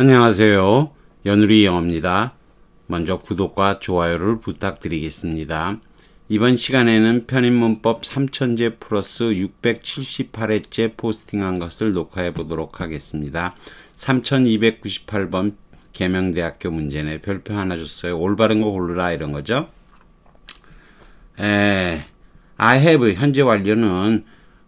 안녕하세요. 연우리 영어입니다. 먼저 구독과 좋아요를 부탁드리겠습니다. 이번 시간에는 편입문법 3000제 플러스 678회째 포스팅한 것을 녹화해 보도록 하겠습니다. 3298번 개명대학교 문제네 별표 하나 줬어요. 올바른 거 고르라 이런 거죠. 에, I have 현재 완료는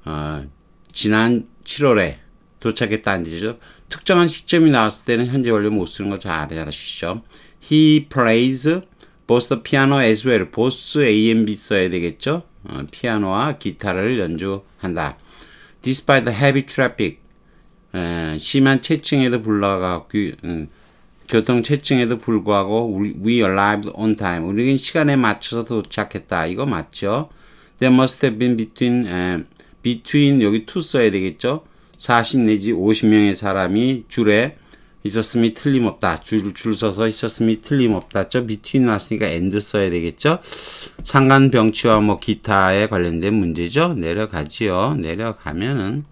어, 지난 7월에 도착했다는 뜻이죠. 특정한 시점이 나왔을 때는 현재 원료 못 쓰는 거 잘 알아주시죠. He plays both the piano as well. both A and B 써야 되겠죠. 어, 피아노와 기타를 연주한다. Despite the heavy traffic. 에, 심한 체증에도 불러가 음, 교통 체증에도 불구하고 we, we arrived on time. 우리는 시간에 맞춰서 도착했다. 이거 맞죠? There must have been between 에, between 여기 to 써야 되겠죠? 40 내지 50명의 사람이 줄에 있었음이 틀림없다. 줄, 줄 서서 있었음이 틀림없다. 저 b e t w 왔으니까 a 드 써야 되겠죠? 상관 병치와 뭐 기타에 관련된 문제죠? 내려가지요. 내려가면은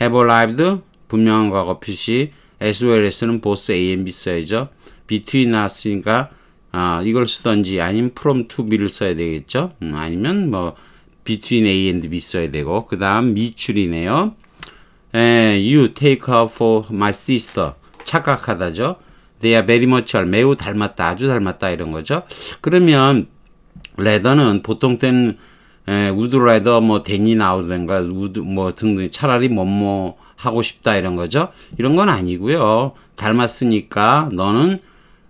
have arrived 분명한 과거 표시 as well as는 both a and b 써야죠. between 왔으니까 아, 이걸 쓰던지 아니면 from to b를 써야 되겠죠? 음, 아니면 뭐 between a and b 써야 되고 그 다음 미출이네요. 에, 예, you take her for my sister. 착각하다죠. They are very much 매우 닮았다. 아주 닮았다. 이런 거죠. 그러면 레더는 보통 때는 에, 예, 우드 레더, 뭐 데니 나우든가 w o 뭐 등등 차라리 뭐뭐 하고 싶다 이런 거죠. 이런 건 아니고요. 닮았으니까 너는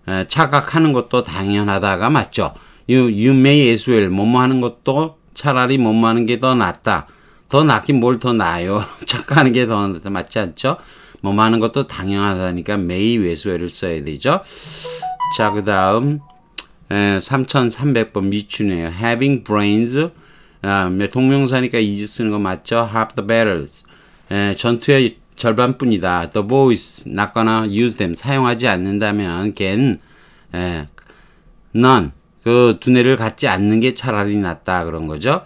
에, 예, 착각하는 것도 당연하다가 맞죠. You, you may as well 뭐뭐 하는 것도 차라리 뭐뭐 하는 게 더 낫다. 더 낫긴 뭘 더 나아요. 착각하는 게 더 맞지 않죠? 뭐 많은 것도 당연하다니까 매이 외수회를 써야 되죠. 자, 그 다음 3300번 미춘이요 Having brains 아, 동명사니까 이지 쓰는 거 맞죠? Half the battles 에, 전투의 절반뿐이다. The boys 낙거나 use them 사용하지 않는다면 can 에, none 그 두뇌를 갖지 않는 게 차라리 낫다 그런 거죠.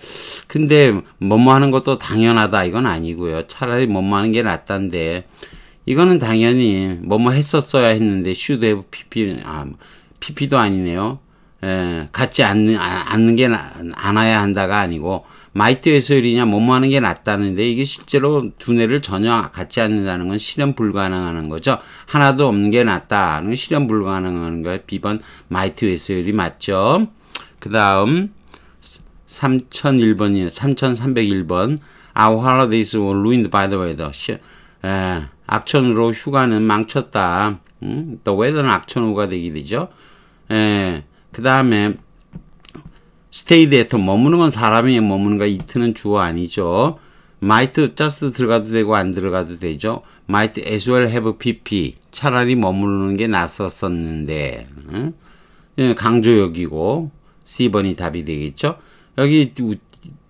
근데 뭐뭐 하는 것도 당연하다 이건 아니고요. 차라리 뭐뭐 하는 게 낫단데 이거는 당연히 뭐뭐 했었어야 했는데 슈드에브 PP 아 PP도 아니네요. 에, 예, 갖지 않는 아, 않는 게 나, 안아야 한다가 아니고 마이트웨서열이냐 뭐뭐하는 게 낫다는데 이게 실제로 두뇌를 전혀 갖지 않는다는 건 실현 불가능한 거죠. 하나도 없는 게 낫다는 건 실현 불가능한 거예요. 비번 마이트웨서열이 맞죠. 그 다음 3001번이에요. 3301번 Our holidays were ruined by the weather. 시, 에, 악천후로 휴가는 망쳤다. 음? 또 weather는 악천후가 되게 되죠. 에, 그 다음에 스테이드에서 머무는 건 사람이 머무는 거 이트는 주어 아니죠. might just 들어가도 되고 안 들어가도 되죠. might as well have pp. 차라리 머무르는 게 낫었었는데 응? 예, 강조역이고 C번이 답이 되겠죠. 여기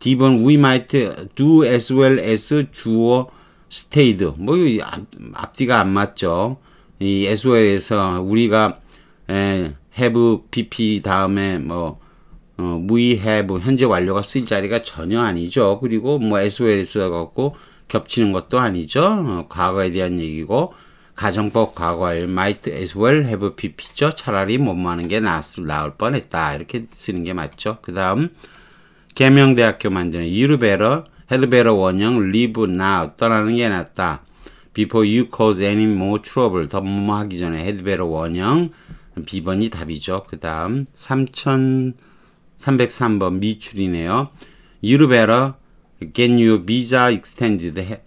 D번 we might do as well as 주어 stayed. 뭐 앞뒤가 안 맞죠. 이 as well에서 우리가 에, 예, have pp 다음에 뭐 어, we have 현재 완료가 쓰일 자리가 전혀 아니죠. 그리고 뭐 as well as가 갖고 겹치는 것도 아니죠. 어, 과거에 대한 얘기고 가정법 과거에 might as well have pp죠. 차라리 못마는게 나았을, 나을 뻔했다. 이렇게 쓰는 게 맞죠. 그 다음 계명대학교 만드는 you better, had better 원형 live now 떠나는 게 낫다. before you cause any more trouble 더 뭐뭐 하기 전에 had better 원형 비번이 답이죠. 그 다음 3000 303번 미출이네요. 유르베러 g e n you visa extended?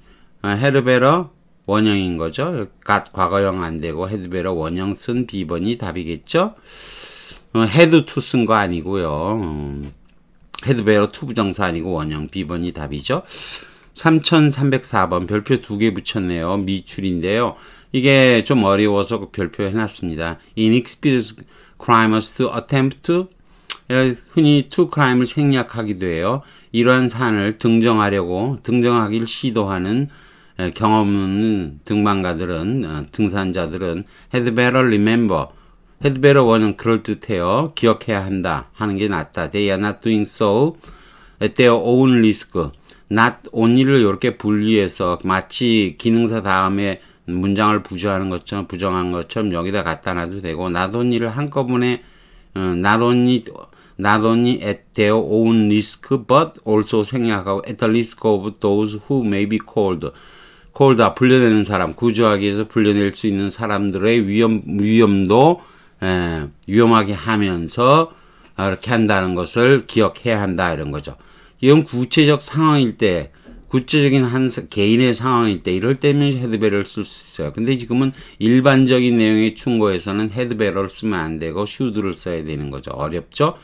어, 헤르베러 원형인 거죠. 갓 과거형 안 되고 헤드베러 원형 쓴비번이 답이겠죠. 어, 헤드 투쓴 거 아니고요. 음, 헤드베러 투 부정사 아니고 원형 비번이 답이죠. 3304번 별표 두 개 붙였네요. 미출인데요. 이게 좀 어려워서 그 별표 해놨습니다. Inexperienced crimes to attempt to 예, 흔히 투크라임을 생략하기도 해요. 이러한 사안을 등정하려고 등정하기를 시도하는 예, 경험 은 등반가들은 어, 등산자들은 헤드베러 리멤버 헤드베러 원은 그럴듯해요. 기억해야 한다 하는 게 낫다. They are not doing so at their own risk. not only를 이렇게 분리해서 마치 기능사 다음에 문장을 부정하는 것처럼 부정한 것처럼 여기다 갖다 놔도 되고 not only를 한꺼번에 음, not only not only at their own risk but also 생략하고 at the risk of those who may be called 콜다 불려내는 사람 구조하기 위해서 불려낼 수 있는 사람들의 위험 위험도 에, 예, 위험하게 하면서 아, 이렇게 한다는 것을 기억해야 한다 이런 거죠. 이건 구체적 상황일 때 구체적인 한 개인의 상황일 때 이럴 때는 헤드베를쓸 수 있어요. 근데 지금은 일반적인 내용의 충고에서는 헤드베를 쓰면 안 되고 슈드를 써야 되는 거죠. 어렵죠?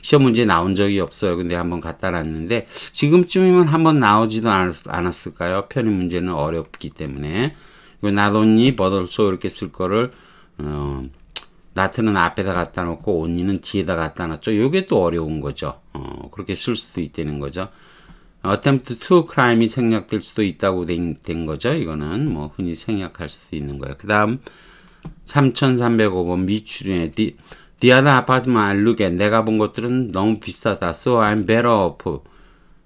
시험 문제 나온 적이 없어요. 근데 한번 갖다 놨는데 지금쯤이면 한번 나오지도 않았, 을까요 편의 문제는 어렵기 때문에. 나돈니 버덜소 이렇게 쓸 거를 어, 나트는 앞에다 갖다 놓고 온니는 뒤에다 갖다 놨죠. 요게 또 어려운 거죠. 어, 그렇게 쓸 수도 있다는 거죠. attempt to crime이 생략될 수도 있다고 된, 된 거죠. 이거는 뭐 흔히 생략할 수도 있는 거예요. 그 다음 3305번 미추리네 the, the other apartment I look at 내가 본 것들은 너무 비싸다. So I'm better off.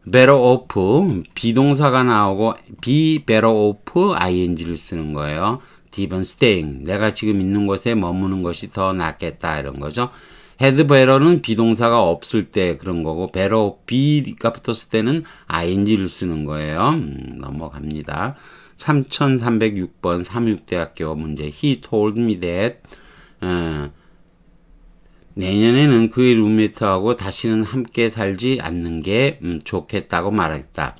better off 비동사가 나오고 be better off ing를 쓰는 거예요. d e e n staying 내가 지금 있는 곳에 머무는 것이 더 낫겠다 이런 거죠. 헤드 베러는 비동사가 없을 때 그런 거고 베러 비가 붙었을 때는 ing를 쓰는 거예요. 음, 넘어갑니다. 3306번 삼육대학교 문제 He told me that 어, 내년에는 그의 룸메이트하고 다시는 함께 살지 않는 게 음, 좋겠다고 말했다.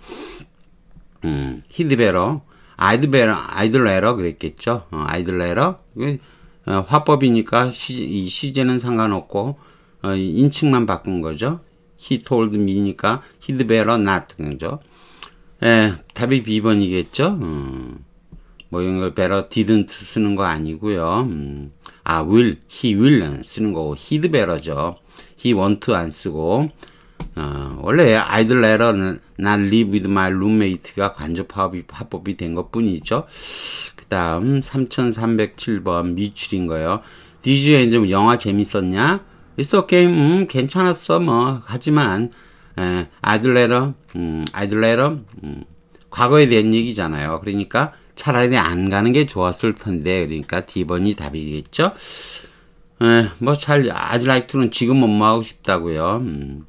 음, 히드베러, 아이드베러, 아이들레러 그랬겠죠. 어, 아이들레러 그 어, 화법이니까 시, 이 시제는 상관없고 어, 인칭만 바꾼 거죠. He told me니까 he'd better not 그죠. 예, 답이 B번이겠죠. 음, 뭐 이런 걸 better didn't 쓰는 거 아니고요. 음, 아 will, he will 쓰는 거고 he'd better죠. he want 안 쓰고 어, 원래 아이들 에러는 난 live with my roommate가 관접합이 합법이 된 것뿐이죠. 다음 3307번 미출인 거예요. Did y 영화 재밌었냐? It's okay. 음, 괜찮았어. 뭐. 하지만, 에, I'd r a t h e 음, 음, 과거에 대한 얘기잖아요. 그러니까 차라리 안 가는 게 좋았을 텐데. 그러니까 D번이 답이겠죠? 뭐 잘, I'd l i k 는 지금은 뭐고 싶다고요. 음.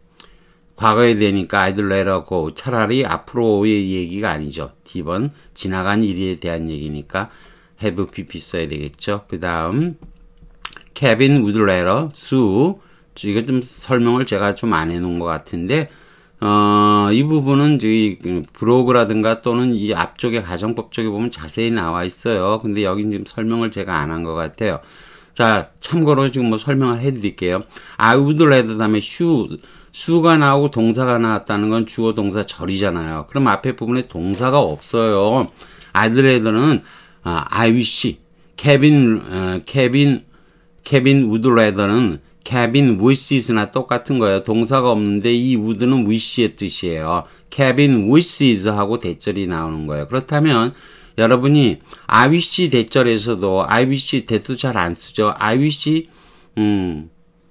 과거에 되니까 아이들로 해고 차라리 앞으로의 얘기가 아니죠. D번 지나간 일에 대한 얘기니까 have pp 써야 되겠죠. 그 다음 캐빈 우드 레러 수 이거 좀 설명을 제가 좀 안 해놓은 것 같은데 어, 이 부분은 저희 그 브로그라든가 또는 이 앞쪽에 가정법 쪽에 보면 자세히 나와 있어요. 근데 여긴 지금 설명을 제가 안 한 것 같아요. 자, 참고로 지금 뭐 설명을 해드릴게요. I would rather 다음에 should 수가 나오고 동사가 나왔다는 건 주어 동사 절이잖아요. 그럼 앞에 부분에 동사가 없어요. 아드레더는 아, I wish, 케빈, 케빈, 케빈 우드레더는 케빈 wishes나 똑같은 거예요. 동사가 없는데 이우드는 wish의 뜻이에요. 케빈 wishes하고 대절이 나오는 거예요. 그렇다면 여러분이 I wish 대절에서도 I wish 대도 잘 안 쓰죠. I wish 음,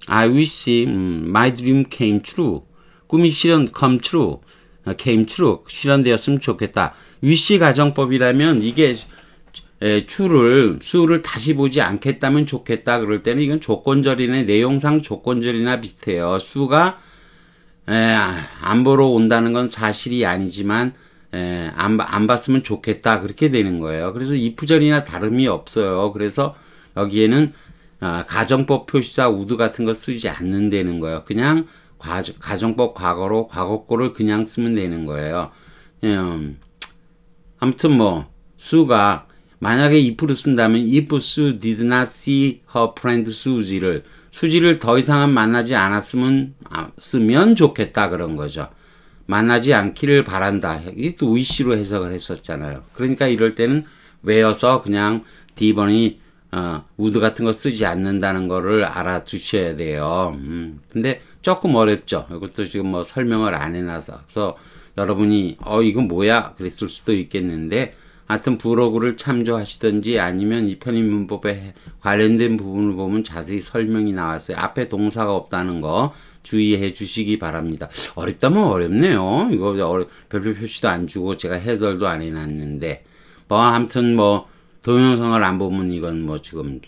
I wish 음, my dream came true. 꿈이 실현 come true. 아, came true. 실현되었으면 좋겠다. wish 가정법이라면 이게 에, 추를 수를 다시 보지 않겠다면 좋겠다 그럴 때는 이건 조건절이네 내용상 조건절이나 비슷해요 수가 에, 안 보러 온다는 건 사실이 아니지만 에, 안, 안 봤으면 좋겠다 그렇게 되는 거예요 그래서 이프절이나 다름이 없어요 그래서 여기에는 아, 가정법 표시자 우드 같은 걸 쓰지 않는다는 거예요. 그냥 가정법 과거로 과거거를 그냥 쓰면 되는 거예요. 예, 음, 아무튼 뭐 수가 만약에 if를 쓴다면 if Sue did not see her friend Susie를 수지를 더 이상은 만나지 않았으면 아, 쓰면 좋겠다 그런 거죠. 만나지 않기를 바란다. 이게 또 의시로 해석을 했었잖아요. 그러니까 이럴 때는 외워서 그냥 D번이 어, 우드 같은 거 쓰지 않는다는 거를 알아두셔야 돼요. 음, 근데 조금 어렵죠. 이것도 지금 뭐 설명을 안 해놔서. 그래서 여러분이, 어, 이거 뭐야? 그랬을 수도 있겠는데, 하여튼 브로그를 참조하시든지 아니면 이 편입문법에 관련된 부분을 보면 자세히 설명이 나왔어요. 앞에 동사가 없다는 거 주의해 주시기 바랍니다. 어렵다면 어렵네요. 이거 어려, 별표 표시도 안 주고 제가 해설도 안 해놨는데. 뭐, 아무튼 뭐, 동영상을 안 보면 이건 뭐 지금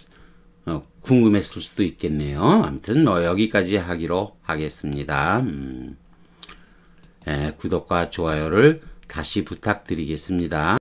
어, 궁금했을 수도 있겠네요. 아무튼 뭐 여기까지 하기로 하겠습니다. 음, 예, 구독과 좋아요를 다시 부탁드리겠습니다.